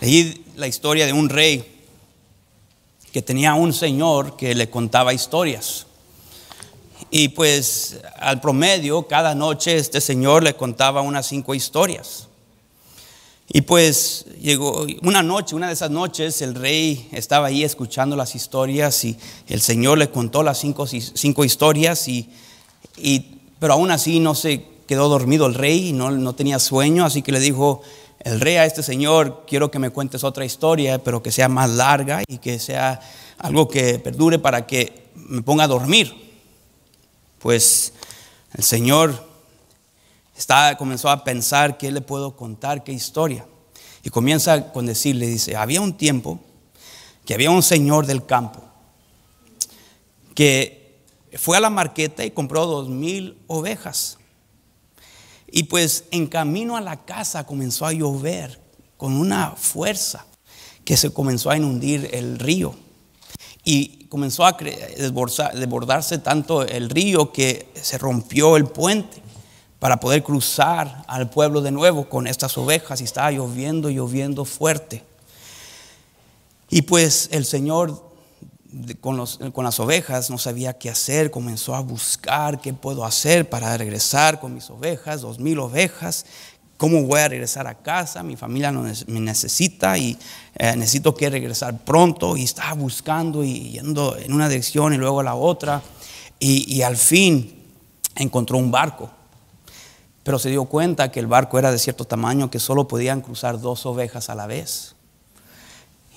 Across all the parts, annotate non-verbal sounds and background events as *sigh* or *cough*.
Leí la historia de un rey que tenía un señor que le contaba historias. Y pues al promedio, cada noche este señor le contaba unas cinco historias. Y pues llegó una noche, una de esas noches, el rey estaba ahí escuchando las historias y el señor le contó las cinco, cinco historias, y, pero aún así no se quedó dormido el rey, no, no tenía sueño, así que le dijo, el rey a este señor, quiero que me cuentes otra historia, pero que sea más larga y que sea algo que perdure para que me ponga a dormir. Pues el señor está, comenzó a pensar qué le puedo contar, qué historia. Y comienza con decirle, dice, había un tiempo que había un señor del campo que fue a la marqueta y compró dos mil ovejas y pues en camino a la casa comenzó a llover con una fuerza que se comenzó a inundir el río. Y comenzó a desbordarse tanto el río que se rompió el puente para poder cruzar al pueblo de nuevo con estas ovejas y estaba lloviendo, lloviendo fuerte. Y pues el Señor con, las ovejas, no sabía qué hacer, comenzó a buscar qué puedo hacer para regresar con mis ovejas, dos mil ovejas, cómo voy a regresar a casa, mi familia me necesita y eh, necesito que regresar pronto y estaba buscando y yendo en una dirección y luego a la otra y, y al fin encontró un barco, pero se dio cuenta que el barco era de cierto tamaño que solo podían cruzar dos ovejas a la vez.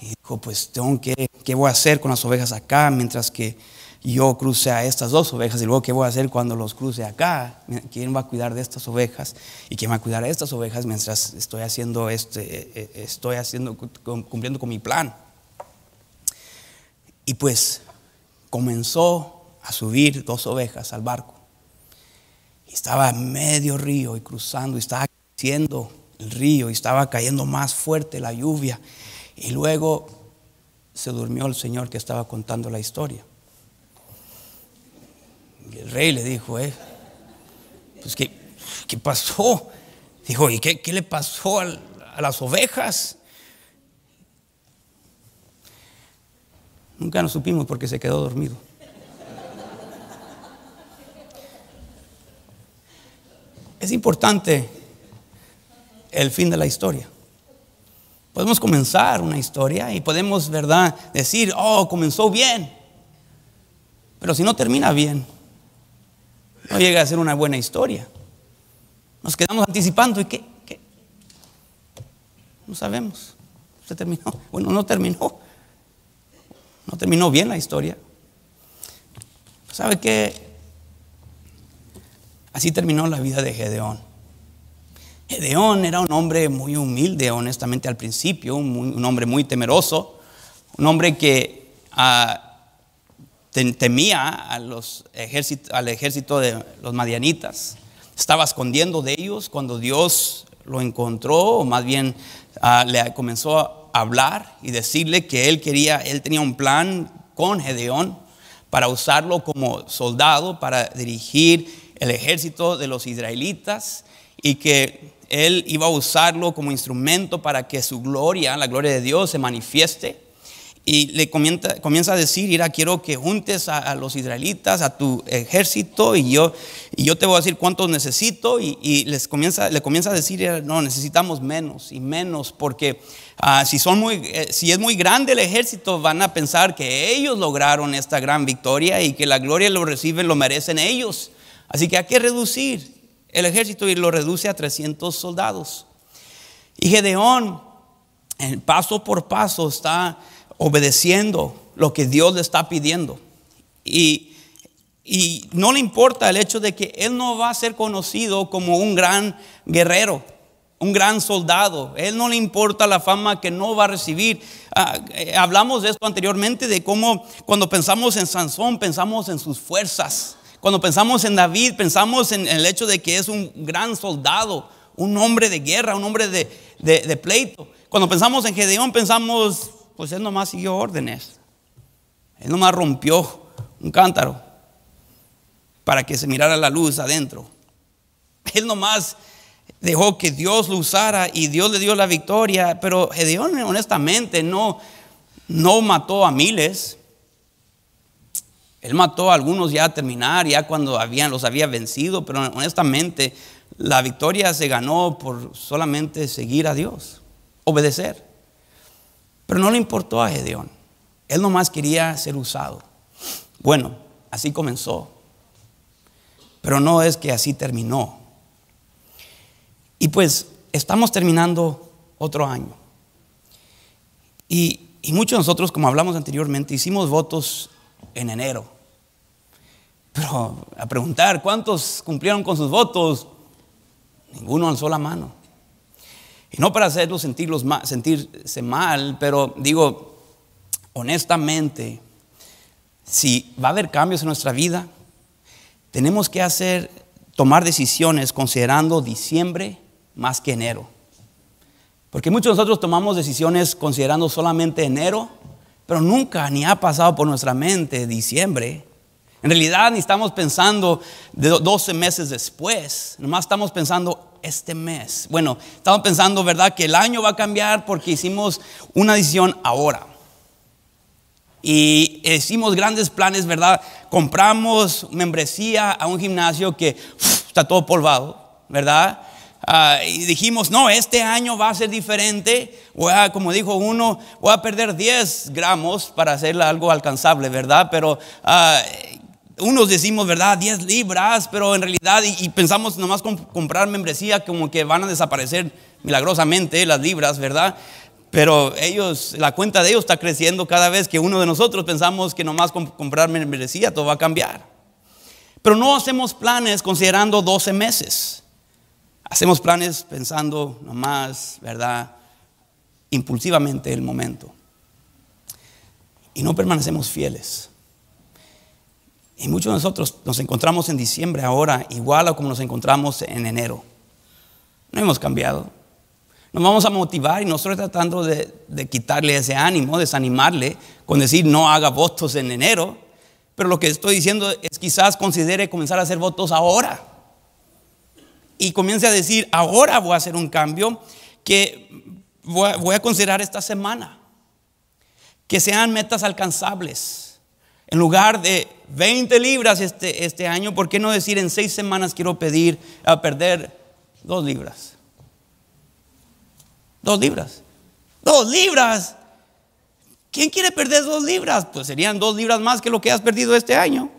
Y dijo, pues tengo ¿qué voy a hacer con las ovejas acá mientras que yo cruce a estas dos ovejas? Y luego, ¿qué voy a hacer cuando los cruce acá? ¿Quién va a cuidar de estas ovejas? ¿Y quién va a cuidar de estas ovejas mientras estoy haciendo este, eh, eh, estoy haciendo, cumpliendo con mi plan? Y pues comenzó a subir dos ovejas al barco. Y estaba medio río y cruzando, y estaba creciendo el río, y estaba cayendo más fuerte la lluvia. Y luego se durmió el señor que estaba contando la historia. Y el rey le dijo, eh, pues ¿qué, pasó? Dijo, ¿y qué, le pasó a las ovejas? Nunca nos supimos porque se quedó dormido. Es importante el fin de la historia. Podemos comenzar una historia y podemos, ¿verdad?, decir, oh, comenzó bien. Pero si no termina bien, no llega a ser una buena historia. Nos quedamos anticipando y ¿qué? ¿Qué? No sabemos. Se terminó. Bueno, no terminó. No terminó bien la historia. ¿Sabe qué? Así terminó la vida de Gedeón. Gedeón era un hombre muy humilde, honestamente, al principio, un, hombre muy temeroso, un hombre que ah, temía al ejército de los madianitas, estaba escondiendo de ellos cuando Dios lo encontró, o más bien ah, le comenzó a hablar y decirle que él quería, él tenía un plan con Gedeón para usarlo como soldado, para dirigir el ejército de los israelitas y que Él iba a usarlo como instrumento para que su gloria, la gloria de Dios, se manifieste. Y le comienza, comienza a decir, ira quiero que juntes a, los israelitas, a tu ejército, y yo, y yo te voy a decir cuántos necesito. Y, y les comienza, le comienza a decir, no, necesitamos menos y menos, porque ah, si, son muy, eh, si es muy grande el ejército, van a pensar que ellos lograron esta gran victoria y que la gloria lo reciben, lo merecen ellos. Así que hay que reducir el ejército y lo reduce a 300 soldados. Y Gedeón, paso por paso, está obedeciendo lo que Dios le está pidiendo. Y, no le importa el hecho de que él no va a ser conocido como un gran guerrero, un gran soldado. Él no le importa la fama que no va a recibir. Ah, eh, hablamos de esto anteriormente, de cómo cuando pensamos en Sansón, pensamos en sus fuerzas. Cuando pensamos en David, pensamos en el hecho de que es un gran soldado, un hombre de guerra, un hombre de, pleito. Cuando pensamos en Gedeón, pensamos, pues él nomás siguió órdenes. Él nomás rompió un cántaro para que se mirara la luz adentro. Él nomás dejó que Dios lo usara y Dios le dio la victoria. Pero Gedeón, honestamente, no, no mató a miles. Él mató a algunos ya a terminar, ya cuando los había vencido, pero honestamente la victoria se ganó por solamente seguir a Dios, obedecer. Pero no le importó a Gedeón. Él nomás quería ser usado. Bueno, así comenzó. Pero no es que así terminó. Y pues estamos terminando otro año. Y, y muchos de nosotros, como hablamos anteriormente, hicimos votos en enero. Pero a preguntar, ¿cuántos cumplieron con sus votos? Ninguno alzó la mano. Y no para hacerlos sentirlos sentirse mal, pero digo, honestamente, si va a haber cambios en nuestra vida, tenemos que hacer, tomar decisiones considerando diciembre más que enero. Porque muchos de nosotros tomamos decisiones considerando solamente enero pero nunca ni ha pasado por nuestra mente diciembre. En realidad ni estamos pensando de 12 meses después, nomás estamos pensando este mes. Bueno, estamos pensando, ¿verdad?, que el año va a cambiar porque hicimos una decisión ahora. Y hicimos grandes planes, ¿verdad? Compramos membresía a un gimnasio que está todo polvado, ¿verdad? Ah, y dijimos, no, este año va a ser diferente. Voy a, como dijo uno, voy a perder 10 gramos para hacer algo alcanzable, ¿verdad? Pero ah, unos decimos, ¿verdad? 10 libras, pero en realidad, y, pensamos nomás comprar membresía, como que van a desaparecer milagrosamente las libras, ¿verdad? Pero ellos, la cuenta de ellos está creciendo cada vez que uno de nosotros pensamos que nomás comprar membresía todo va a cambiar. Pero no hacemos planes considerando 12 meses. Hacemos planes pensando nomás, ¿verdad? Impulsivamente el momento. Y no permanecemos fieles. Y muchos de nosotros nos encontramos en diciembre ahora igual a como nos encontramos en enero. No hemos cambiado. Nos vamos a motivar y nosotros tratando de, de quitarle ese ánimo, desanimarle, con decir no haga votos en enero. Pero lo que estoy diciendo es quizás considere comenzar a hacer votos ahora y comience a decir, ahora voy a hacer un cambio que voy a, considerar esta semana. Que sean metas alcanzables. En lugar de 20 libras este, este año, ¿por qué no decir en seis semanas quiero pedir a perder dos libras? Dos libras. Dos libras. ¿Quién quiere perder dos libras? Pues serían dos libras más que lo que has perdido este año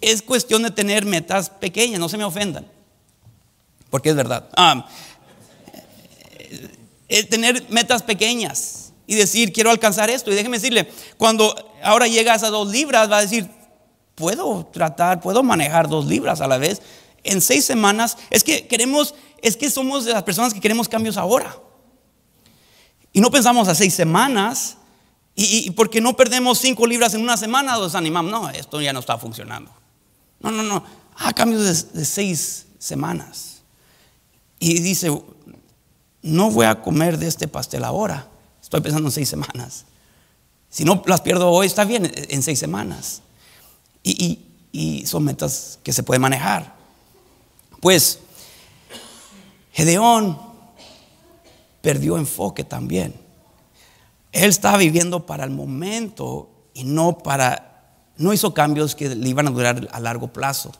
es cuestión de tener metas pequeñas, no se me ofendan, porque es verdad. Ah, es eh, eh, eh, tener metas pequeñas y decir, quiero alcanzar esto. Y déjeme decirle, cuando ahora llegas a dos libras, va a decir, puedo tratar, puedo manejar dos libras a la vez. En seis semanas, es que queremos, es que somos de las personas que queremos cambios ahora. Y no pensamos a seis semanas, y, y porque no perdemos cinco libras en una semana, nos animamos. No, esto ya no está funcionando. No, no, no. A ah, cambio de, seis semanas. Y dice, no voy a comer de este pastel ahora. Estoy pensando en seis semanas. Si no las pierdo hoy, está bien, en seis semanas. Y, y son metas que se pueden manejar. Pues Gedeón perdió enfoque también. Él estaba viviendo para el momento y no para no hizo cambios que le iban a durar a largo plazo.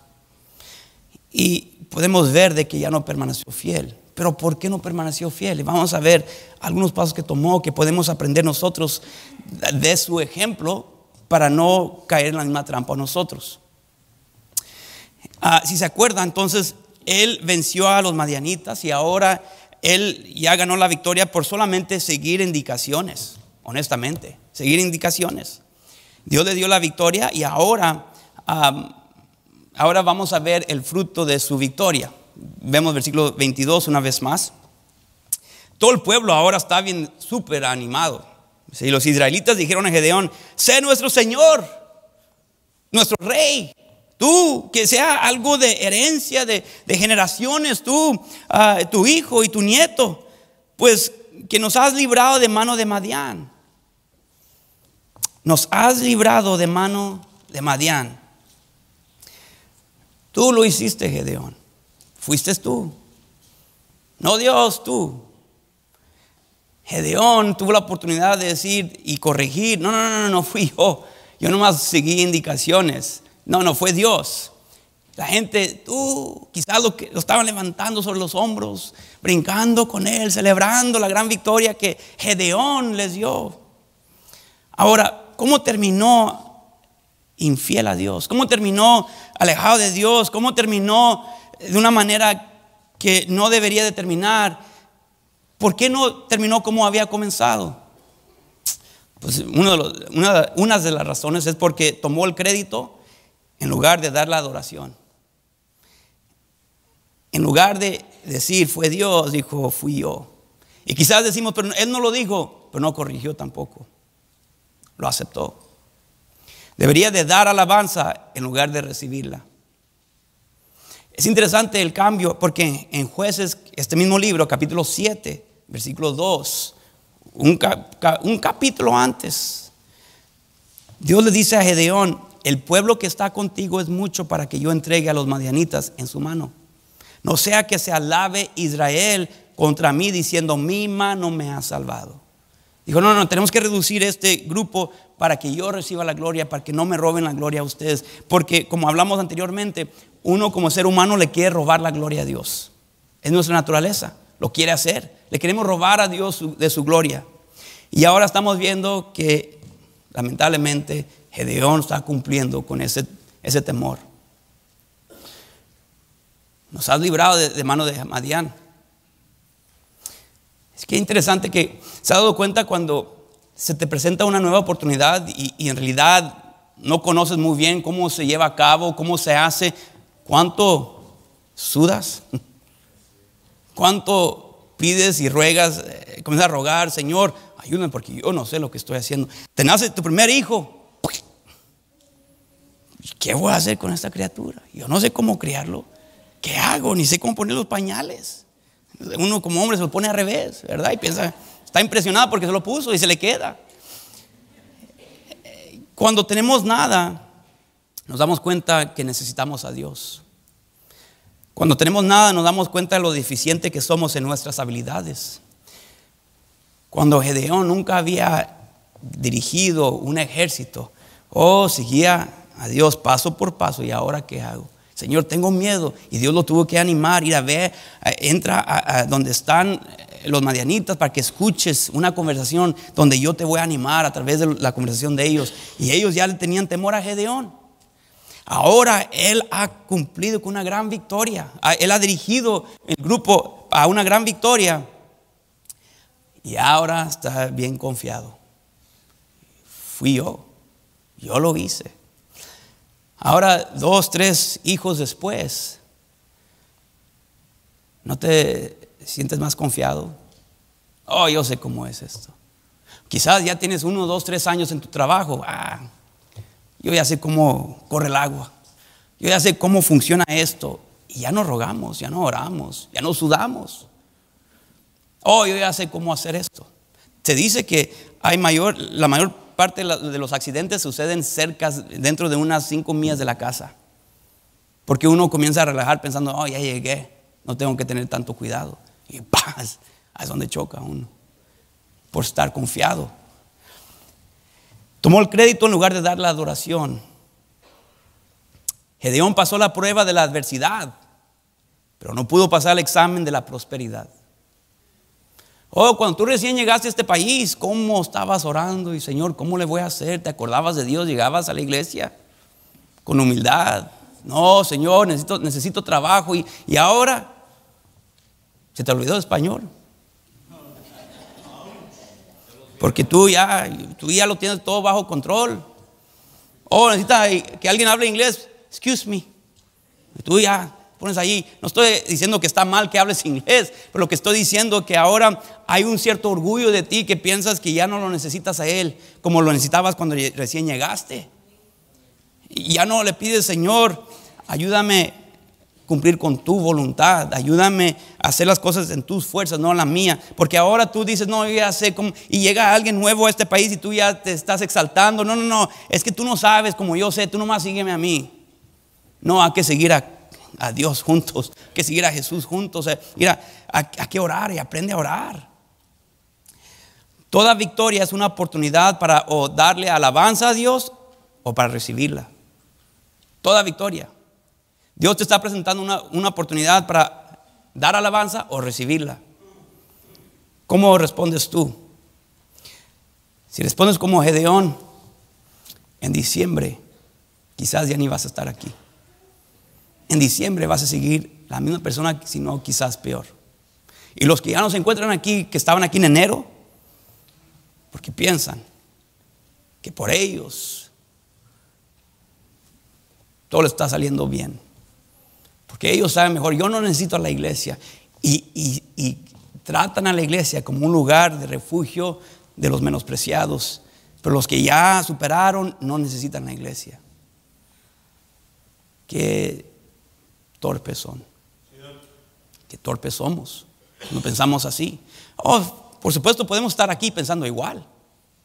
Y podemos ver de que ya no permaneció fiel. Pero ¿por qué no permaneció fiel? Y vamos a ver algunos pasos que tomó que podemos aprender nosotros de su ejemplo para no caer en la misma trampa nosotros. Ah, si se acuerda, entonces él venció a los madianitas y ahora él ya ganó la victoria por solamente seguir indicaciones, honestamente, seguir indicaciones. Dios le dio la victoria y ahora, ahora vamos a ver el fruto de su victoria. Vemos versículo 22 una vez más. Todo el pueblo ahora está bien súper animado. Y los israelitas dijeron a Gedeón, sé nuestro Señor, nuestro rey. Tú, que sea algo de herencia de, generaciones, tú, ah, tu hijo y tu nieto, pues que nos has librado de mano de Madián nos has librado de mano de Madián. Tú lo hiciste, Gedeón. Fuiste tú. No Dios, tú. Gedeón tuvo la oportunidad de decir y corregir. No, no, no, no, no fui yo. Yo nomás seguí indicaciones. No, no fue Dios. La gente, tú, quizás lo, que, lo estaban levantando sobre los hombros, brincando con él, celebrando la gran victoria que Gedeón les dio. Ahora, cómo terminó infiel a Dios, cómo terminó alejado de Dios, cómo terminó de una manera que no debería de terminar. ¿Por qué no terminó como había comenzado? Pues una de las razones es porque tomó el crédito en lugar de dar la adoración. En lugar de decir fue Dios, dijo fui yo. Y quizás decimos, pero él no lo dijo, pero no corrigió tampoco lo aceptó. Debería de dar alabanza en lugar de recibirla. Es interesante el cambio porque en jueces, este mismo libro, capítulo 7, versículo 2, un, un capítulo antes, Dios le dice a Gedeón, el pueblo que está contigo es mucho para que yo entregue a los madianitas en su mano. No sea que se alabe Israel contra mí diciendo, mi mano me ha salvado. Dijo, no, no, tenemos que reducir este grupo para que yo reciba la gloria, para que no me roben la gloria a ustedes. Porque como hablamos anteriormente, uno como ser humano le quiere robar la gloria a Dios. Es nuestra naturaleza, lo quiere hacer. Le queremos robar a Dios de su gloria. Y ahora estamos viendo que lamentablemente Gedeón está cumpliendo con ese, ese temor. Nos has librado de, de mano de Madián. Es que es interesante que se ha dado cuenta cuando se te presenta una nueva oportunidad y, en realidad no conoces muy bien cómo se lleva a cabo, cómo se hace, cuánto sudas, *laughs* cuánto pides y ruegas, eh, comienzas a rogar, Señor, ayúdame porque yo no sé lo que estoy haciendo. Te nace tu primer hijo. ¿Qué voy a hacer con esta criatura? Yo no sé cómo criarlo. ¿Qué hago? Ni sé cómo poner los pañales. Uno como hombre se lo pone al revés, ¿verdad? Y piensa, está impresionado porque se lo puso y se le queda. Cuando tenemos nada, nos damos cuenta que necesitamos a Dios. Cuando tenemos nada, nos damos cuenta de lo deficiente que somos en nuestras habilidades. Cuando Gedeón nunca había dirigido un ejército, oh, seguía a Dios paso por paso, ¿y ahora qué hago? Señor, tengo miedo. Y Dios lo tuvo que animar, ir a ver, entra a, donde están eh, los madianitas para que escuches una conversación donde yo te voy a animar a través de la conversación de ellos. Y ellos ya le tenían temor a Gedeón. Ahora él ha cumplido con una gran victoria. Ah, él ha dirigido el grupo a una gran victoria. Y ahora está bien confiado. Fui yo. Yo lo hice. Ahora, dos, tres hijos después, ¿no te sientes más confiado? Oh, yo sé cómo es esto. Quizás ya tienes uno, dos, tres años en tu trabajo. Ah, yo ya sé cómo corre el agua. Yo ya sé cómo funciona esto. Y ya no rogamos, ya no oramos, ya no sudamos. Oh, yo ya sé cómo hacer esto. Te dice que hay mayor, la mayor parte de los accidentes suceden cerca, dentro de unas cinco millas de la casa. Porque uno comienza a relajar pensando, oh, ya llegué, no tengo que tener tanto cuidado. Y paz, ahí es donde choca uno, por estar confiado. Tomó el crédito en lugar de dar la adoración. Gedeón pasó la prueba de la adversidad, pero no pudo pasar el examen de la prosperidad. Oh, cuando tú recién llegaste a este país, ¿cómo estabas orando? Y Señor, ¿cómo le voy a hacer? ¿Te acordabas de Dios? ¿Llegabas a la iglesia? Con humildad. No, Señor, necesito, trabajo. Y, ahora, ¿se te olvidó el español? Porque tú ya, tú ya lo tienes todo bajo control. Oh, necesitas que alguien hable inglés. Excuse me. Tú ya, pones ahí. No estoy diciendo que está mal que hables inglés, pero lo que estoy diciendo es que ahora hay un cierto orgullo de ti que piensas que ya no lo necesitas a Él como lo necesitabas cuando recién llegaste. Y ya no le pides, Señor, ayúdame cumplir con tu voluntad, ayúdame a hacer las cosas en tus fuerzas, no en la mía, porque ahora tú dices, no, ya sé cómo, y llega alguien nuevo a este país y tú ya te estás exaltando, no, no, no, es que tú no sabes como yo sé, tú nomás sígueme a mí, no, hay que seguir a a Dios juntos, que seguir a Jesús juntos. Eh, mira, ¿a que orar y aprende a orar. Toda victoria es una oportunidad para o darle alabanza a Dios o para recibirla. Toda victoria. Dios te está presentando una, una oportunidad para dar alabanza o recibirla. ¿Cómo respondes tú? Si respondes como Gedeón, en diciembre quizás ya ni vas a estar aquí en diciembre vas a seguir la misma persona, si no quizás peor. Y los que ya no se encuentran aquí, que estaban aquí en enero, porque piensan que por ellos todo le está saliendo bien. Porque ellos saben mejor, yo no necesito a la iglesia. Y, y tratan a la iglesia como un lugar de refugio de los menospreciados. Pero los que ya superaron no necesitan la iglesia. Que torpes son. Qué torpes somos. No pensamos así. Oh, por supuesto, podemos estar aquí pensando igual.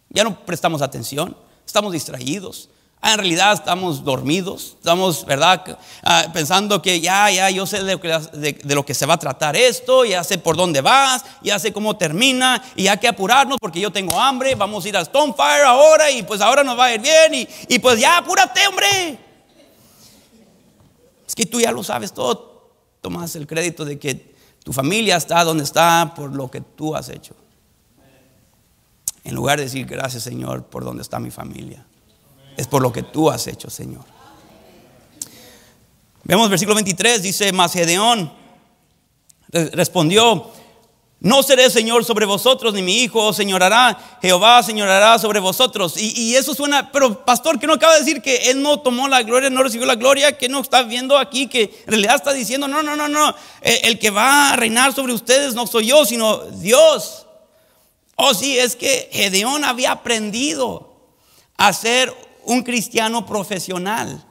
Ya no prestamos atención, estamos distraídos. Ah, en realidad estamos dormidos, estamos, ¿verdad? Ah, pensando que ya, ya, yo sé de, lo que se va a tratar esto, ya sé por dónde vas, ya sé cómo termina, y hay que apurarnos porque yo tengo hambre, vamos a ir a Stonefire ahora y pues ahora nos va a ir bien, y, y pues ya apúrate, hombre es que tú ya lo sabes todo, tomas el crédito de que tu familia está donde está por lo que tú has hecho. En lugar de decir gracias Señor por donde está mi familia. Es por lo que tú has hecho, Señor. Vemos versículo 23, dice, Macedeón, respondió, no seré Señor sobre vosotros, ni mi hijo señorará, Jehová señorará sobre vosotros. Y, eso suena, pero pastor, que no acaba de decir que él no tomó la gloria, no recibió la gloria, que no está viendo aquí, que en realidad está diciendo, no, no, no, no, eh, el, que va a reinar sobre ustedes no soy yo, sino Dios. Oh, sí, es que Gedeón había aprendido a ser un cristiano profesional.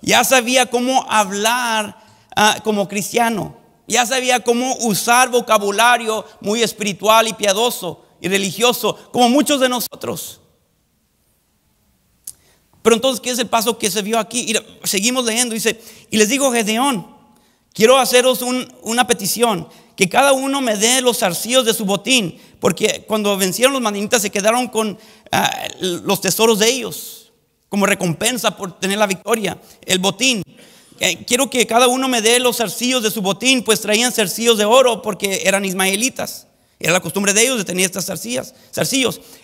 Ya sabía cómo hablar ah, como cristiano. Ya sabía cómo usar vocabulario muy espiritual y piadoso y religioso, como muchos de nosotros. Pero entonces, ¿qué es el paso que se vio aquí? Y seguimos leyendo, dice, y les digo, Gedeón, quiero haceros una petición, que cada uno me dé los arcillos de su botín, porque cuando vencieron los manitas se quedaron con ah, los tesoros de ellos, como recompensa por tener la victoria, el botín. Eh, quiero que cada uno me dé los zarcillos de su botín, pues traían zarcillos de oro porque eran ismaelitas. Era la costumbre de ellos de tener estas zarcillos.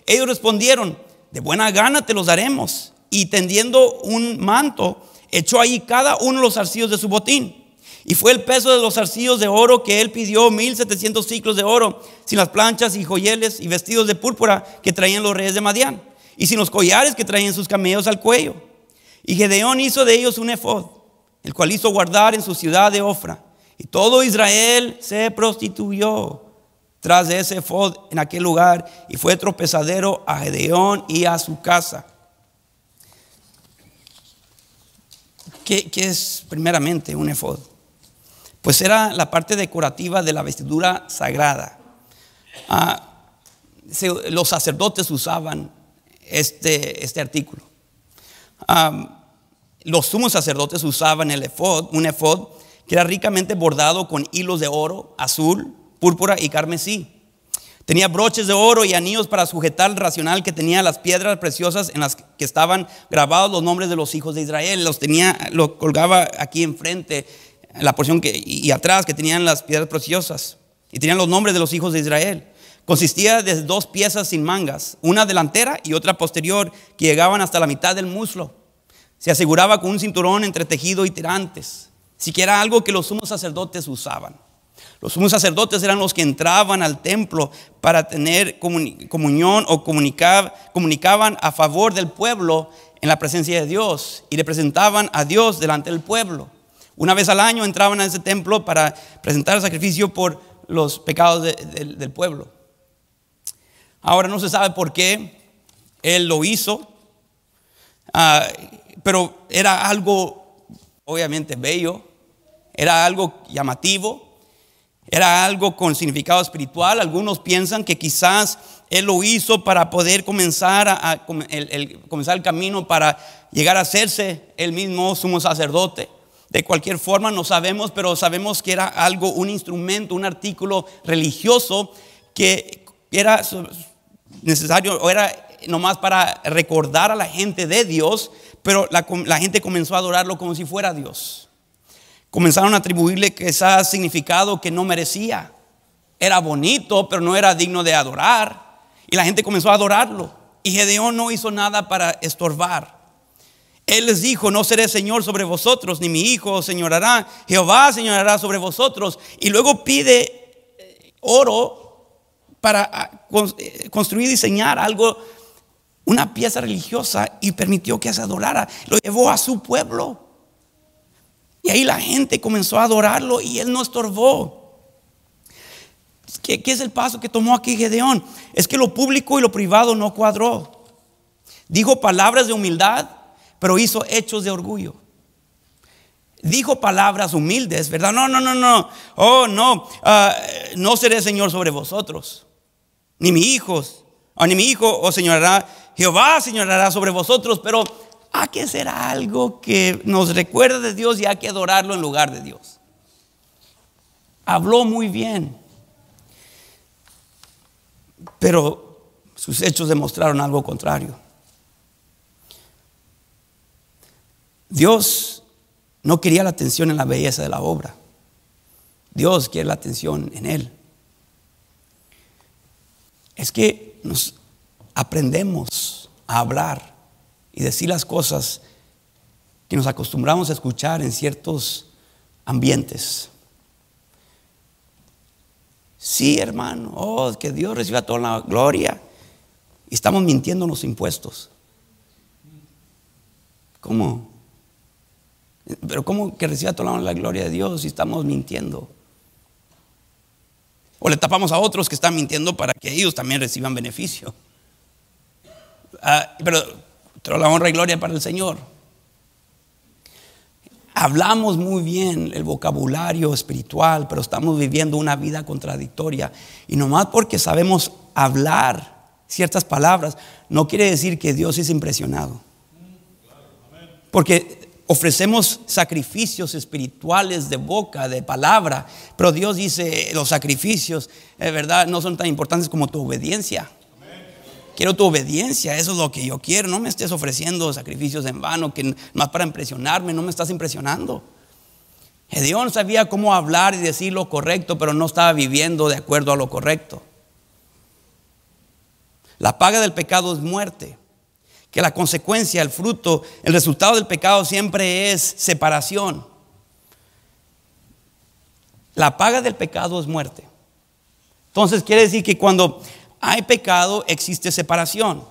Ellos respondieron, de buena gana te los daremos. Y tendiendo un manto, echó ahí cada uno los zarcillos de su botín. Y fue el peso de los zarcillos de oro que él pidió, 1700 ciclos de oro, sin las planchas y joyeles y vestidos de púrpura que traían los reyes de Madián, y sin los collares que traían sus camellos al cuello. Y Gedeón hizo de ellos un efod el cual hizo guardar en su ciudad de Ofra. Y todo Israel se prostituyó tras de ese efod en aquel lugar y fue tropezadero a Gedeón y a su casa. ¿Qué, es primeramente un efod? Pues era la parte decorativa de la vestidura sagrada. Ah, los sacerdotes usaban este, este artículo. Los sumos sacerdotes usaban el efod, un efod que era ricamente bordado con hilos de oro, azul, púrpura y carmesí. Tenía broches de oro y anillos para sujetar el racional que tenía las piedras preciosas en las que estaban grabados los nombres de los hijos de Israel. Los tenía, lo colgaba aquí enfrente, la porción y atrás que tenían las piedras preciosas. Y tenían los nombres de los hijos de Israel. Consistía de dos piezas sin mangas, una delantera y otra posterior, que llegaban hasta la mitad del muslo. Se aseguraba con un cinturón entre tejido y tirantes, siquiera algo que los sumos sacerdotes usaban. Los sumos sacerdotes eran los que entraban al templo para tener comunión o comunicar, comunicaban a favor del pueblo en la presencia de Dios y le presentaban a Dios delante del pueblo. Una vez al año entraban a ese templo para presentar sacrificio por los pecados del pueblo. Ahora no se sabe por qué él lo hizo. Ah, pero era algo obviamente bello, era algo llamativo, era algo con significado espiritual. Algunos piensan que quizás él lo hizo para poder comenzar, el, comenzar el camino para llegar a hacerse el mismo sumo sacerdote. De cualquier forma, no sabemos, pero sabemos que era algo, un instrumento, un artículo religioso que era necesario, o era nomás para recordar a la gente de Dios pero la, gente comenzó a adorarlo como si fuera Dios. Comenzaron a atribuirle ese significado que no merecía. Era bonito, pero no era digno de adorar. Y la gente comenzó a adorarlo. Y Gedeón no hizo nada para estorbar. Él les dijo, no seré señor sobre vosotros, ni mi hijo señorará, Jehová señorará sobre vosotros. Y luego pide eh, oro para ah, eh, construir y diseñar algo una pieza religiosa y permitió que se adorara. Lo llevó a su pueblo. Y ahí la gente comenzó a adorarlo y él no estorbó. ¿Qué, es el paso que tomó aquí Gedeón? Es que lo público y lo privado no cuadró. Dijo palabras de humildad, pero hizo hechos de orgullo. Dijo palabras humildes, ¿verdad? No, no, no, no. Oh, no. Ah, no seré Señor sobre vosotros. Ni mis hijos. Ah, ni mi hijo os oh, señorará Jehová señalará sobre vosotros, pero hay que hacer algo que nos recuerda de Dios y hay que adorarlo en lugar de Dios. Habló muy bien, pero sus hechos demostraron algo contrario. Dios no quería la atención en la belleza de la obra. Dios quiere la atención en Él. Es que nos, aprendemos a hablar y decir las cosas que nos acostumbramos a escuchar en ciertos ambientes. Sí, hermano, oh, que Dios reciba toda la gloria. Y estamos mintiendo los impuestos. ¿Cómo? Pero ¿cómo que reciba toda la gloria de Dios si estamos mintiendo? O le tapamos a otros que están mintiendo para que ellos también reciban beneficio. Ah, pero la honra y gloria para el Señor. Hablamos muy bien el vocabulario espiritual, pero estamos viviendo una vida contradictoria. Y nomás porque sabemos hablar ciertas palabras, no quiere decir que Dios es impresionado. Porque ofrecemos sacrificios espirituales de boca, de palabra, pero Dios dice, los sacrificios, de eh, verdad, no son tan importantes como tu obediencia quiero tu obediencia, eso es lo que yo quiero. No me estés ofreciendo sacrificios en vano, que más para impresionarme, no me estás impresionando. Gedeón sabía cómo hablar y decir lo correcto, pero no estaba viviendo de acuerdo a lo correcto. La paga del pecado es muerte, que la consecuencia, el fruto, el resultado del pecado siempre es separación. La paga del pecado es muerte. Entonces quiere decir que cuando hay pecado, existe separación.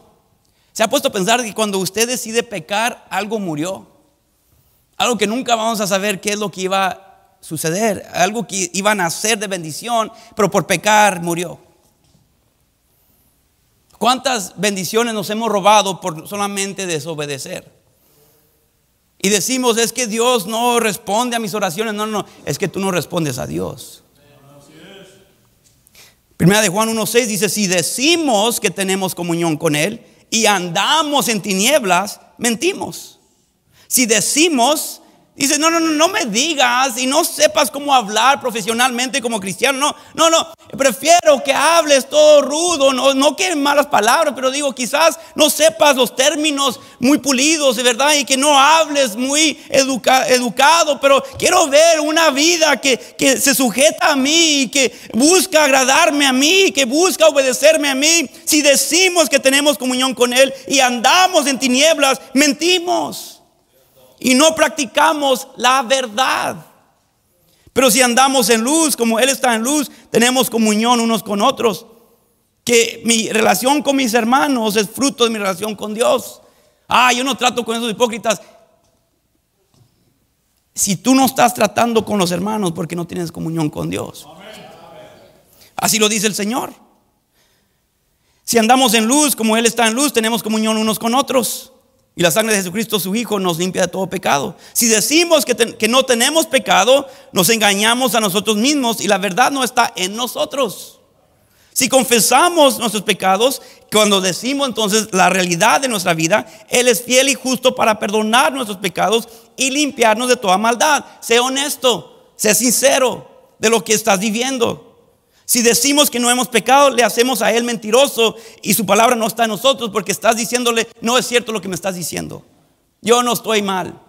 ¿Se ha puesto a pensar que cuando usted decide pecar, algo murió? Algo que nunca vamos a saber qué es lo que iba a suceder, algo que iba a nacer de bendición, pero por pecar murió. ¿Cuántas bendiciones nos hemos robado por solamente desobedecer? Y decimos, es que Dios no responde a mis oraciones. No, no, es que tú no respondes a Dios. Primera de Juan 1.6 dice, si decimos que tenemos comunión con Él y andamos en tinieblas, mentimos. Si decimos Dice, no, no, no, no me digas y no sepas cómo hablar profesionalmente como cristiano. No, no, no. Prefiero que hables todo rudo, no, no que malas palabras, pero digo, quizás no sepas los términos muy pulidos, de ¿verdad? Y que no hables muy educado, pero quiero ver una vida que, que se sujeta a mí y que busca agradarme a mí, que busca obedecerme a mí. Si decimos que tenemos comunión con Él y andamos en tinieblas, mentimos y no practicamos la verdad. Pero si andamos en luz, como Él está en luz, tenemos comunión unos con otros. Que mi relación con mis hermanos es fruto de mi relación con Dios. Ah, yo no trato con esos hipócritas. Si tú no estás tratando con los hermanos porque no tienes comunión con Dios. Así lo dice el Señor. Si andamos en luz como Él está en luz, tenemos comunión unos con otros. Y la sangre de Jesucristo, su Hijo, nos limpia de todo pecado. Si decimos que, no tenemos pecado, nos engañamos a nosotros mismos y la verdad no está en nosotros. Si confesamos nuestros pecados, cuando decimos entonces la realidad de nuestra vida, Él es fiel y justo para perdonar nuestros pecados y limpiarnos de toda maldad. Sé honesto, sé sincero de lo que estás viviendo. Si decimos que no hemos pecado, le hacemos a Él mentiroso y su palabra no está en nosotros porque estás diciéndole, no es cierto lo que me estás diciendo. Yo no estoy mal.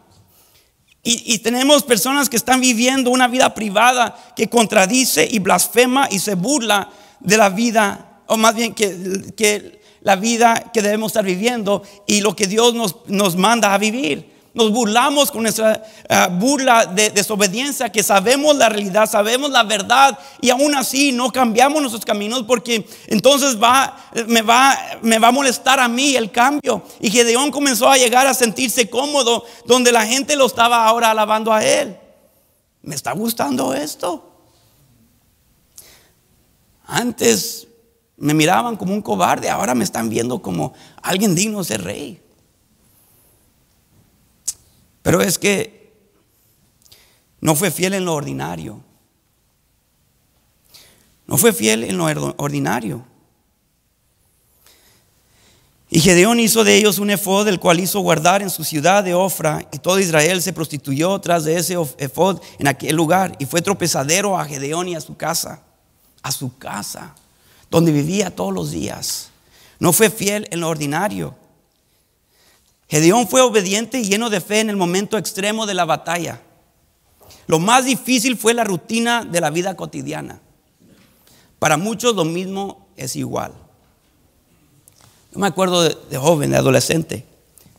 Y, tenemos personas que están viviendo una vida privada que contradice y blasfema y se burla de la vida, o más bien que, que la vida que debemos estar viviendo y lo que Dios nos, nos manda a vivir nos burlamos con esa eh, burla de desobediencia, que sabemos la realidad, sabemos la verdad y aún así no cambiamos nuestros caminos porque entonces me, va, me va a molestar a mí el cambio. Y Gedeón comenzó a llegar a sentirse cómodo donde la gente lo estaba ahora alabando a él. Me está gustando esto. Antes me miraban como un cobarde, ahora me están viendo como alguien digno de ser rey. Pero es que no fue fiel en lo ordinario. No fue fiel en lo ordinario. Y Gedeón hizo de ellos un efod, el cual hizo guardar en su ciudad de Ofra, y todo Israel se prostituyó tras de ese efod en aquel lugar, y fue tropezadero a Gedeón y a su casa, a su casa, donde vivía todos los días. No fue fiel en lo ordinario. Gedeón fue obediente y lleno de fe en el momento extremo de la batalla. Lo más difícil fue la rutina de la vida cotidiana. Para muchos lo mismo es igual. Yo me acuerdo de, de joven, de adolescente,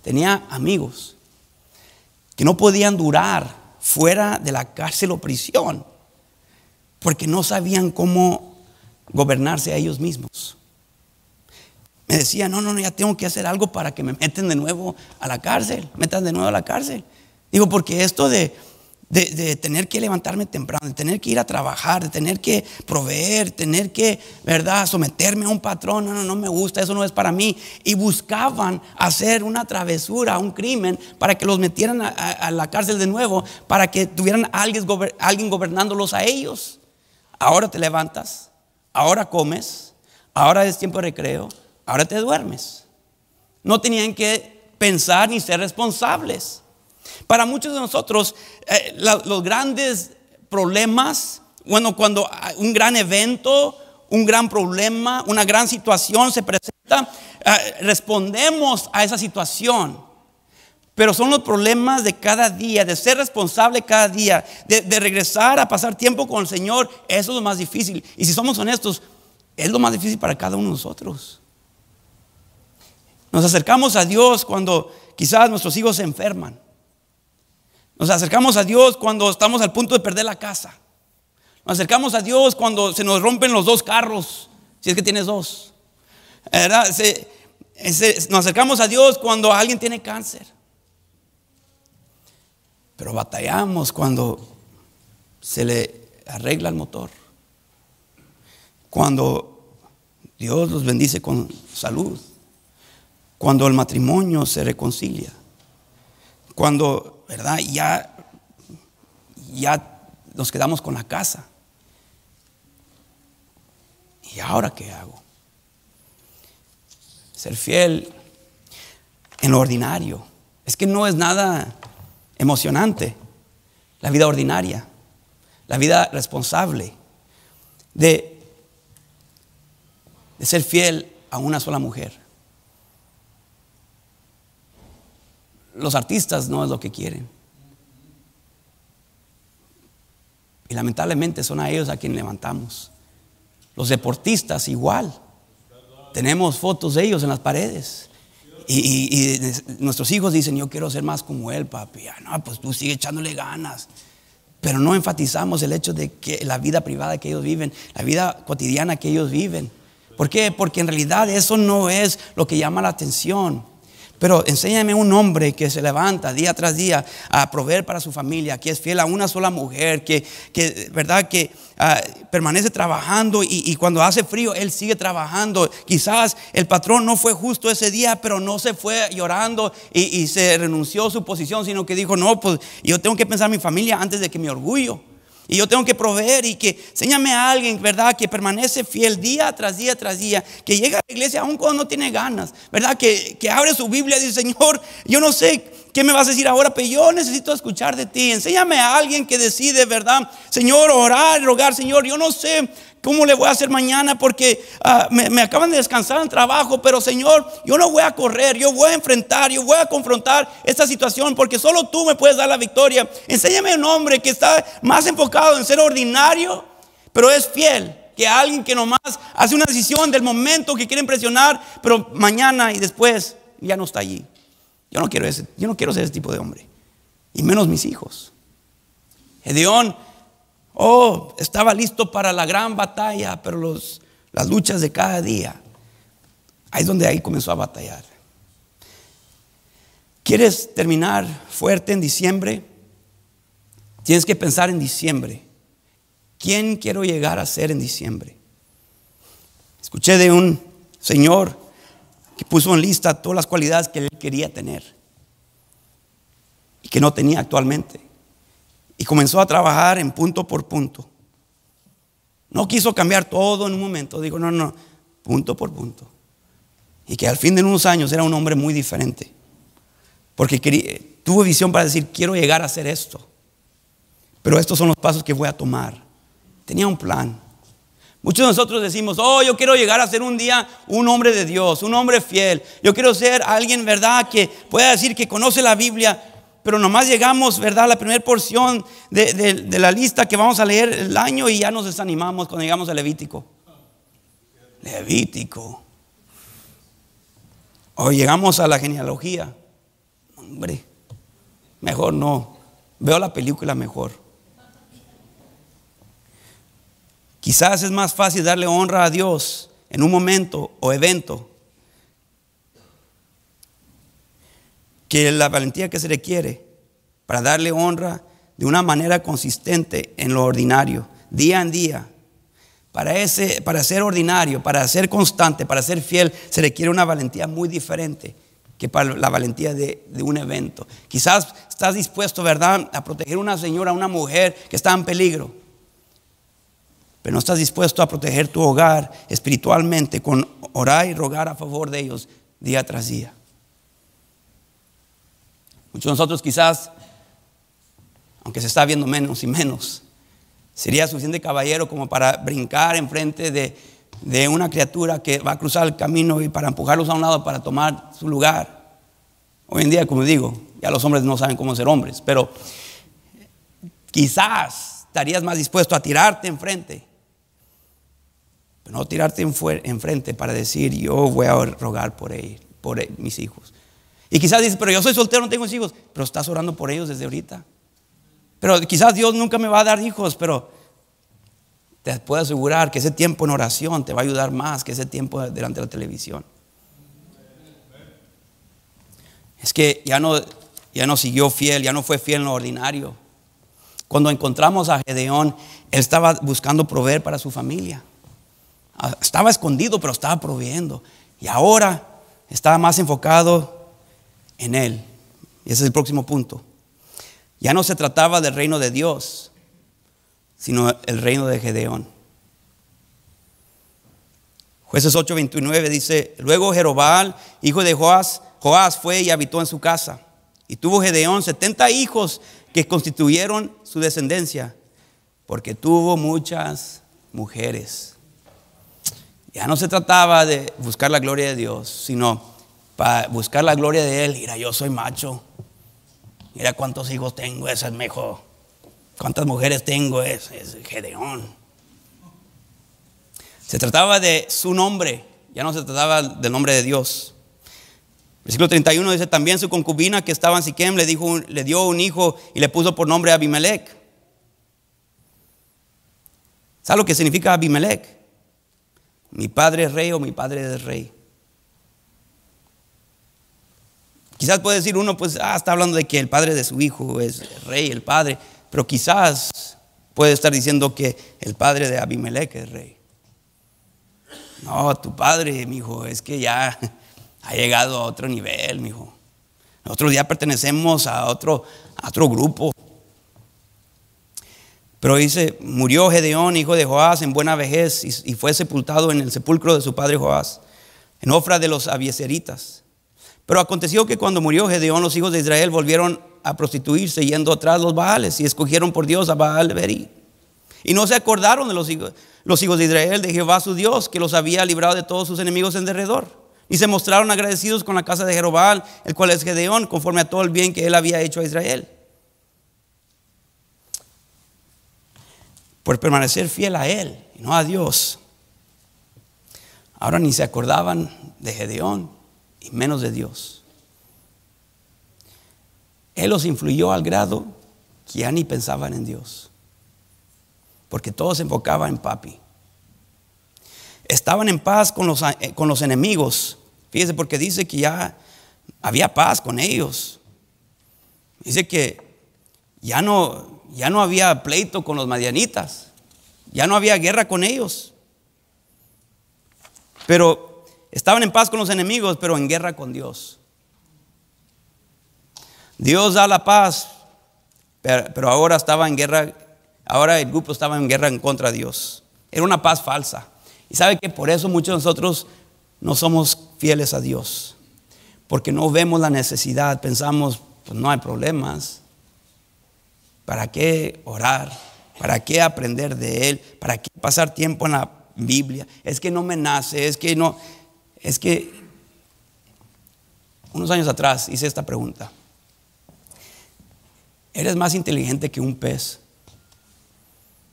tenía amigos que no podían durar fuera de la cárcel o prisión porque no sabían cómo gobernarse a ellos mismos me decía, no, no, no, ya tengo que hacer algo para que me meten de nuevo a la cárcel, metan de nuevo a la cárcel. Digo, porque esto de, tener que levantarme temprano, de tener que ir a trabajar, de tener que proveer, tener que, ¿verdad?, someterme a un patrón, no, no, no me gusta, eso no es para mí. Y buscaban hacer una travesura, un crimen, para que los metieran a, la cárcel de nuevo, para que tuvieran alguien, alguien gobernándolos a ellos. Ahora te levantas, ahora comes, ahora es tiempo de recreo ahora te duermes. No tenían que pensar ni ser responsables. Para muchos de nosotros, eh, los grandes problemas, bueno, cuando un gran evento, un gran problema, una gran situación se presenta, eh, respondemos a esa situación. Pero son los problemas de cada día, de ser responsable cada día, de regresar a pasar tiempo con el Señor, eso es lo más difícil. Y si somos honestos, es lo más difícil para cada uno de nosotros. Nos acercamos a Dios cuando quizás nuestros hijos se enferman. Nos acercamos a Dios cuando estamos al punto de perder la casa. Nos acercamos a Dios cuando se nos rompen los dos carros, si es que tienes dos. nos acercamos a Dios cuando alguien tiene cáncer. Pero batallamos cuando se le arregla el motor. Cuando Dios los bendice con salud cuando el matrimonio se reconcilia, cuando, ¿verdad? Ya, ya nos quedamos con la casa. ¿Y ahora qué hago? Ser fiel en lo ordinario. Es que no es nada emocionante la vida ordinaria, la vida responsable, de, de ser fiel a una sola mujer. los artistas no es lo que quieren. Y lamentablemente son a ellos a quien levantamos. Los deportistas igual. Tenemos fotos de ellos en las paredes. Y, nuestros hijos dicen, yo quiero ser más como él, papi. Ah, no, pues tú sigue echándole ganas. Pero no enfatizamos el hecho de que la vida privada que ellos viven, la vida cotidiana que ellos viven. ¿Por qué? Porque en realidad eso no es lo que llama la atención. Pero enséñame un hombre que se levanta día tras día a proveer para su familia, que es fiel a una sola mujer, que, ¿verdad? Que ah, permanece trabajando y, cuando hace frío, él sigue trabajando. Quizás el patrón no fue justo ese día, pero no se fue llorando y, y se renunció a su posición, sino que dijo, no, pues yo tengo que pensar en mi familia antes de que mi orgullo. Y yo tengo que proveer y que enséñame a alguien, ¿verdad? Que permanece fiel día tras día tras día, que llega a la iglesia aún cuando no tiene ganas, ¿verdad? Que, que abre su Biblia y dice, Señor, yo no sé qué me vas a decir ahora, pero yo necesito escuchar de ti. Enséñame a alguien que decide, ¿verdad? Señor, orar, rogar, Señor, yo no sé ¿Cómo le voy a hacer mañana? Porque ah, me, acaban de descansar en trabajo, pero Señor, yo no voy a correr, yo voy a enfrentar, yo voy a confrontar esta situación, porque solo tú me puedes dar la victoria. Enséñame un hombre que está más enfocado en ser ordinario, pero es fiel, que alguien que nomás hace una decisión del momento que quiere impresionar, pero mañana y después ya no está allí. Yo no quiero, yo no quiero ser ese tipo de hombre, y menos mis hijos. Gedeón Oh, estaba listo para la gran batalla, pero las luchas de cada día. Ahí es donde ahí comenzó a batallar. ¿Quieres terminar fuerte en diciembre? Tienes que pensar en diciembre. ¿Quién quiero llegar a ser en diciembre? Escuché de un señor que puso en lista todas las cualidades que él quería tener y que no tenía actualmente. Y comenzó a trabajar en punto por punto. No quiso cambiar todo en un momento. Dijo, no, no, punto por punto. Y que al fin de unos años era un hombre muy diferente. Porque tuvo visión para decir, quiero llegar a hacer esto. Pero estos son los pasos que voy a tomar. Tenía un plan. Muchos de nosotros decimos, oh, yo quiero llegar a ser un día un hombre de Dios, un hombre fiel. Yo quiero ser alguien, ¿verdad?, que pueda decir que conoce la Biblia pero nomás llegamos, ¿verdad?, a la primera porción de, la lista que vamos a leer el año y ya nos desanimamos cuando llegamos a Levítico. Levítico. O llegamos a la genealogía. Hombre, mejor no. Veo la película mejor. Quizás es más fácil darle honra a Dios en un momento o evento que la valentía que se requiere para darle honra de una manera consistente en lo ordinario, día en día. Para, ese, para ser ordinario, para ser constante, para ser fiel, se requiere una valentía muy diferente que para la valentía de, de, un evento. Quizás estás dispuesto, ¿verdad?, a proteger a una señora, a una mujer que está en peligro, pero no estás dispuesto a proteger tu hogar espiritualmente con orar y rogar a favor de ellos día tras día. Muchos de nosotros quizás, aunque se está viendo menos y menos, sería suficiente caballero como para brincar enfrente de, de una criatura que va a cruzar el camino y para empujarlos a un lado para tomar su lugar. Hoy en día, como digo, ya los hombres no saben cómo ser hombres, pero quizás estarías más dispuesto a tirarte enfrente. Pero no tirarte enfrente para decir, yo voy a rogar por, él, por mis hijos. Y quizás dice pero yo soy soltero, no tengo hijos. Pero estás orando por ellos desde ahorita. Pero quizás Dios nunca me va a dar hijos, pero te puedo asegurar que ese tiempo en oración te va a ayudar más que ese tiempo delante de la televisión. Es que ya no, ya no siguió fiel, ya no fue fiel en lo ordinario. Cuando encontramos a Gedeón, él estaba buscando proveer para su familia. Ah, estaba escondido, pero estaba proveyendo. Y ahora estaba más enfocado en él. Y ese es el próximo punto. Ya no se trataba del reino de Dios, sino el reino de Gedeón. Jueces 8:29 dice, luego Jerobal, hijo de Joás, Joás fue y habitó en su casa. Y tuvo Gedeón 70 hijos que constituyeron su descendencia, porque tuvo muchas mujeres. Ya no se trataba de buscar la gloria de Dios, sino para buscar la gloria de Él. Mira, yo soy macho. Mira cuántos hijos tengo, ese es mejor. Cuántas mujeres tengo, ese es Gedeón. Se trataba de su nombre, ya no se trataba del nombre de Dios. Versículo 31 dice, también su concubina que estaba en Siquem le, dijo, le dio un hijo y le puso por nombre Abimelech. ¿Sabes lo que significa Abimelech? Mi padre es rey o mi padre es rey. Quizás puede decir uno, pues, ah, está hablando de que el padre de su hijo es rey, el padre, pero quizás puede estar diciendo que el padre de Abimelech es rey. No, tu padre, mi hijo, es que ya ha llegado a otro nivel, mi hijo. Nosotros ya pertenecemos a otro, a otro grupo. Pero dice, murió Gedeón, hijo de Joás, en buena vejez y, y fue sepultado en el sepulcro de su padre Joás, en ofra de los abieseritas. Pero aconteció que cuando murió Gedeón, los hijos de Israel volvieron a prostituirse yendo atrás los Baales y escogieron por Dios a Baal Berí. Y no se acordaron de los hijos, los hijos de Israel, de Jehová su Dios, que los había librado de todos sus enemigos en derredor. Y se mostraron agradecidos con la casa de Jerobal, el cual es Gedeón, conforme a todo el bien que él había hecho a Israel. Por permanecer fiel a él y no a Dios. Ahora ni se acordaban de Gedeón, menos de Dios. Él los influyó al grado que ya ni pensaban en Dios, porque todos se enfocaban en papi. Estaban en paz con los, eh, con los enemigos, fíjese porque dice que ya había paz con ellos. Dice que ya no, ya no había pleito con los madianitas, ya no había guerra con ellos. Pero Estaban en paz con los enemigos, pero en guerra con Dios. Dios da la paz, pero ahora estaba en guerra, ahora el grupo estaba en guerra en contra Dios. Era una paz falsa. Y sabe que por eso muchos de nosotros no somos fieles a Dios, porque no vemos la necesidad, pensamos, pues no hay problemas. ¿Para qué orar? ¿Para qué aprender de Él? ¿Para qué pasar tiempo en la Biblia? Es que no me nace, es que no, es que unos años atrás hice esta pregunta. ¿Eres más inteligente que un pez?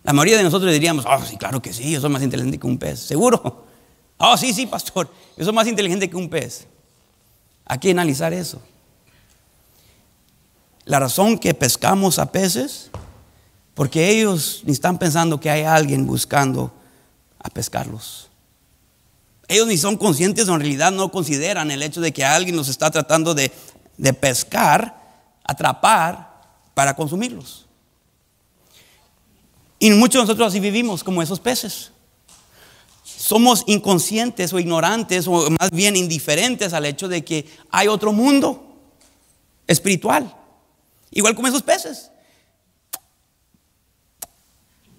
La mayoría de nosotros diríamos, oh, sí, claro que sí, yo soy más inteligente que un pez, seguro. *laughs* Oh, sí, sí, pastor, yo soy más inteligente que un pez. Hay que analizar eso. La razón que pescamos a peces, porque ellos están pensando que hay alguien buscando a pescarlos. Ellos ni son conscientes o en realidad no consideran el hecho de que alguien nos está tratando de, de pescar, atrapar, para consumirlos. Y muchos de nosotros así vivimos como esos peces. Somos inconscientes o ignorantes o más bien indiferentes al hecho de que hay otro mundo espiritual. Igual como esos peces.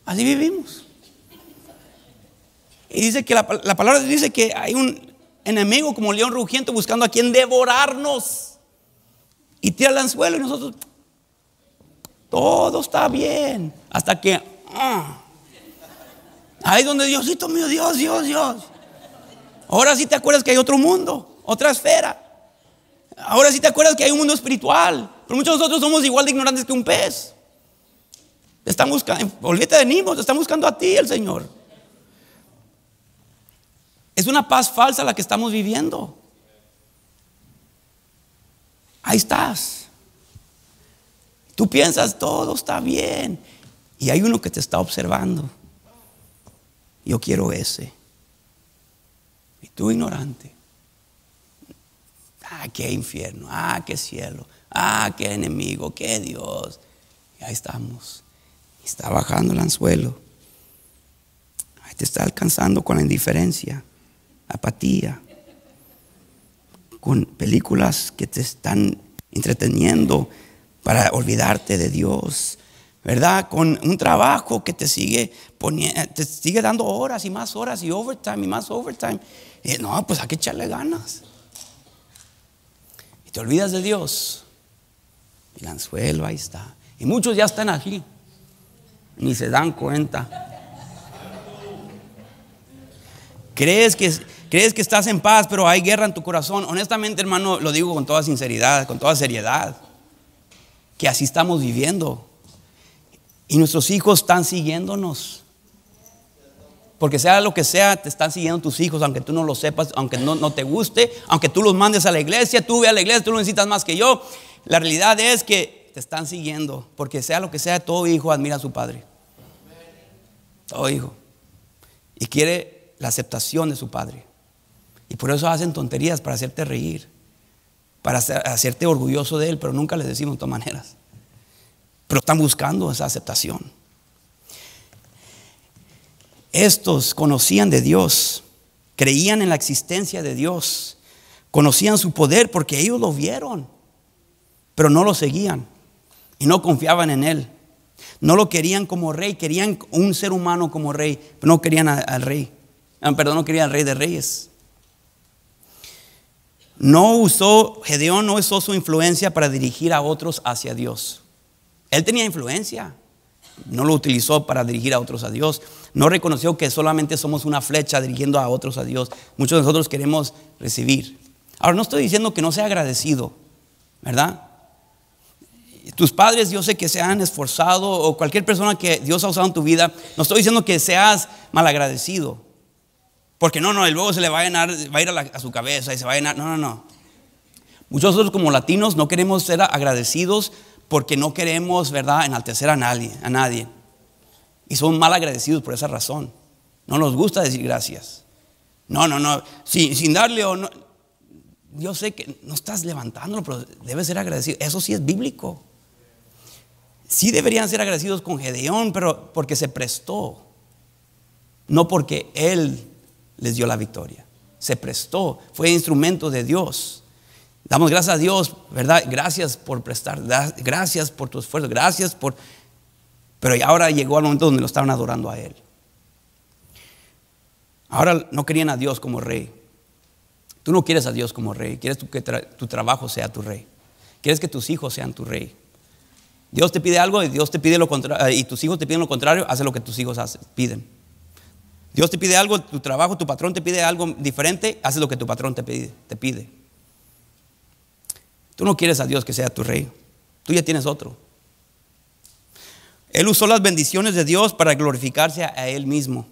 Así vivimos. Y dice que la, palabra dice que hay un enemigo como león rugiente buscando a quien devorarnos. Y tira el anzuelo y nosotros, todo está bien. Hasta que, ah, ahí es donde Diosito mío, Dios, Dios, Dios. Ahora sí te acuerdas que hay otro mundo, otra esfera. Ahora sí te acuerdas que hay un mundo espiritual. Pero muchos de nosotros somos igual de ignorantes que un pez. están buscando, de nimos están buscando a ti el Señor. Es una paz falsa la que estamos viviendo. Ahí estás. Tú piensas, todo está bien. Y hay uno que te está observando. Yo quiero ese. Y tú ignorante. Ah, qué infierno. Ah, qué cielo. Ah, qué enemigo. Qué Dios. Y ahí estamos. Y está bajando el anzuelo. Ahí te está alcanzando con la indiferencia apatía, con películas que te están entreteniendo para olvidarte de Dios, ¿verdad? Con un trabajo que te sigue, te sigue dando horas y más horas y overtime y más overtime. no, pues a que echarle ganas. Y te olvidas de Dios. El anzuelo ahí está. Y muchos ya están aquí. Ni se dan cuenta. ¿Crees que Crees que estás en paz, pero hay guerra en tu corazón. Honestamente, hermano, lo digo con toda sinceridad, con toda seriedad, que así estamos viviendo. Y nuestros hijos están siguiéndonos. Porque sea lo que sea, te están siguiendo tus hijos, aunque tú no lo sepas, aunque no, te guste, aunque tú los mandes a la iglesia, tú ve a la iglesia, tú lo necesitas más que yo. La realidad es que te están siguiendo, porque sea lo que sea, todo hijo admira a su padre. Todo hijo. Y quiere la aceptación de su padre. Y por eso hacen tonterías para hacerte reír, para hacerte orgulloso de Él, pero nunca les decimos de todas maneras. Pero están buscando esa aceptación. Estos conocían de Dios, creían en la existencia de Dios, conocían su poder porque ellos lo vieron, pero no lo seguían y no confiaban en Él. No lo querían como rey, querían un ser humano como rey, pero no querían al rey. Ah, perdón, no querían al rey de reyes. No usó, Gedeón no usó su influencia para dirigir a otros hacia Dios. Él tenía influencia, no lo utilizó para dirigir a otros a Dios. No reconoció que solamente somos una flecha dirigiendo a otros a Dios. Muchos de nosotros queremos recibir. Ahora, no estoy diciendo que no sea agradecido, ¿verdad? Tus padres, yo sé que se han esforzado, o cualquier persona que Dios ha usado en tu vida, no estoy diciendo que seas malagradecido. Porque no, no, el huevo se le va a llenar, va a ir a, su cabeza y se va a llenar. No, no, no. Muchos nosotros como latinos no queremos ser agradecidos porque no queremos, ¿verdad?, enaltecer a nadie, a nadie. Y son mal agradecidos por esa razón. No nos gusta decir gracias. No, no, no. Sin, sin darle o no. Yo sé que no estás levantándolo, pero debe ser agradecido. Eso sí es bíblico. Sí deberían ser agradecidos con Gedeón, pero porque se prestó. No porque él les dio la victoria. Se prestó, fue instrumento de Dios. Damos gracias a Dios, ¿verdad? Gracias por prestar, gracias por tu esfuerzo, gracias por... Pero ahora llegó al momento donde lo estaban adorando a Él. Ahora no querían a Dios como rey. Tú no quieres a Dios como rey, quieres que tu trabajo sea tu rey. Quieres que tus hijos sean tu rey. Dios te pide algo y Dios te pide lo eh, y tus hijos te piden lo contrario, hace lo que tus hijos piden. Dios te pide algo, tu trabajo, tu patrón te pide algo diferente, haces lo que tu patrón te pide, Tú no quieres a Dios que sea tu rey. Tú ya tienes otro. Él usó las bendiciones de Dios para glorificarse a él mismo.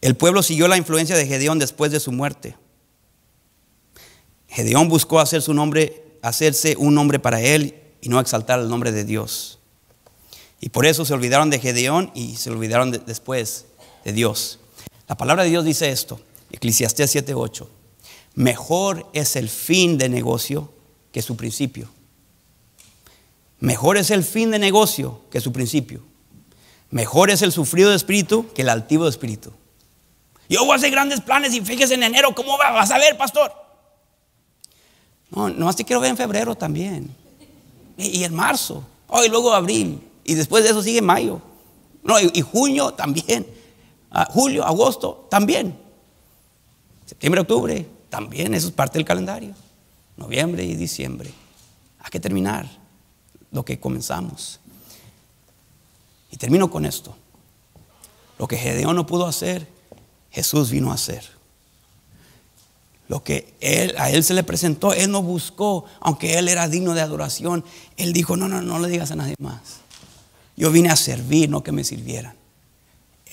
El pueblo siguió la influencia de Gedeón después de su muerte. Gedeón buscó hacer su nombre, hacerse un nombre para él y no exaltar el nombre de Dios. Y por eso se olvidaron de Gedeón y se olvidaron después de Dios. La palabra de Dios dice esto, Eclesiastés 7:8. Mejor es el fin de negocio que su principio. Mejor es el fin de negocio que su principio. Mejor es el sufrido de espíritu que el altivo de espíritu. Yo voy a hacer grandes planes y fíjese en enero, ¿cómo va. vas a ver, pastor? No, no, así quiero ver en febrero también. Y, en marzo. Oh, y luego abril. Y después de eso sigue mayo. No, y junio también julio, agosto, también. Septiembre, octubre, también, eso es parte del calendario. Noviembre y diciembre. Hay que terminar lo que comenzamos. Y termino con esto. Lo que Gedeón no pudo hacer, Jesús vino a hacer. Lo que él, a él se le presentó, él no buscó, aunque él era digno de adoración. Él dijo, no, no, no le digas a nadie más. Yo vine a servir, no que me sirvieran.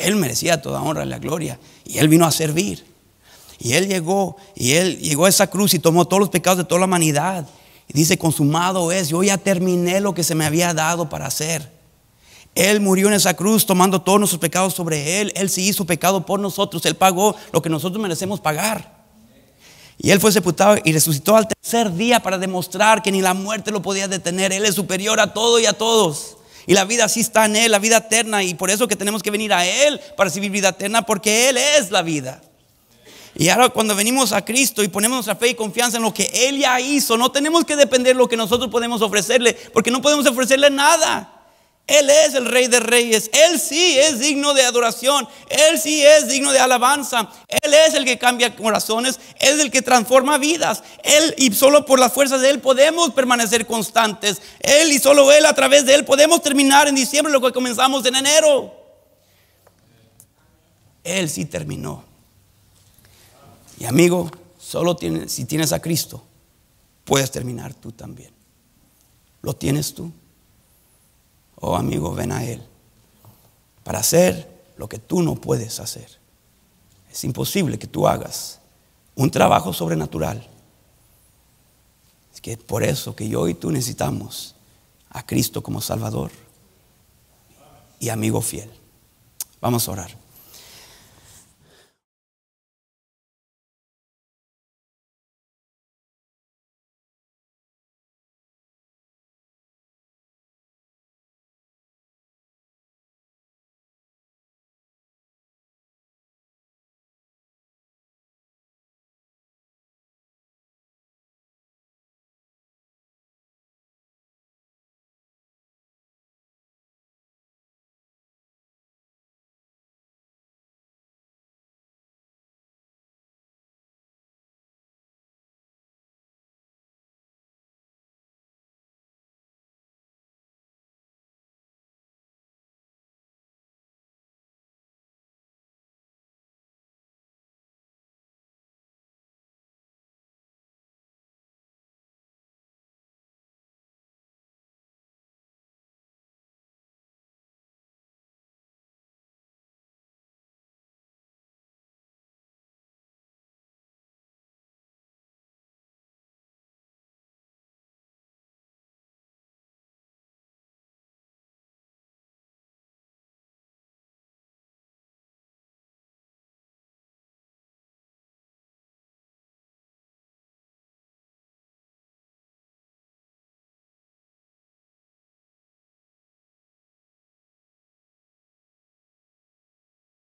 Él merecía toda honra y la gloria. Y Él vino a servir. Y Él llegó, y Él llegó a esa cruz y tomó todos los pecados de toda la humanidad. Y dice, consumado es, yo ya terminé lo que se me había dado para hacer. Él murió en esa cruz tomando todos nuestros pecados sobre Él. Él se hizo pecado por nosotros. Él pagó lo que nosotros merecemos pagar. Y Él fue sepultado y resucitó al tercer día para demostrar que ni la muerte lo podía detener. Él es superior a todo y a todos. Y la vida sí está en Él, la vida eterna. Y por eso que tenemos que venir a Él para recibir vida eterna, porque Él es la vida. Y ahora cuando venimos a Cristo y ponemos nuestra fe y confianza en lo que Él ya hizo, no tenemos que depender de lo que nosotros podemos ofrecerle, porque no podemos ofrecerle nada. Él es el rey de reyes. Él sí es digno de adoración. Él sí es digno de alabanza. Él es el que cambia corazones. Él es el que transforma vidas. Él y solo por las fuerzas de Él podemos permanecer constantes. Él y solo Él a través de Él podemos terminar en diciembre lo que comenzamos en enero. Él sí terminó. Y amigo, solo si tienes a Cristo, puedes terminar tú también. ¿Lo tienes tú? oh amigo, ven a Él, para hacer lo que tú no puedes hacer. Es imposible que tú hagas un trabajo sobrenatural. Es que por eso que yo y tú necesitamos a Cristo como Salvador y amigo fiel. Vamos a orar.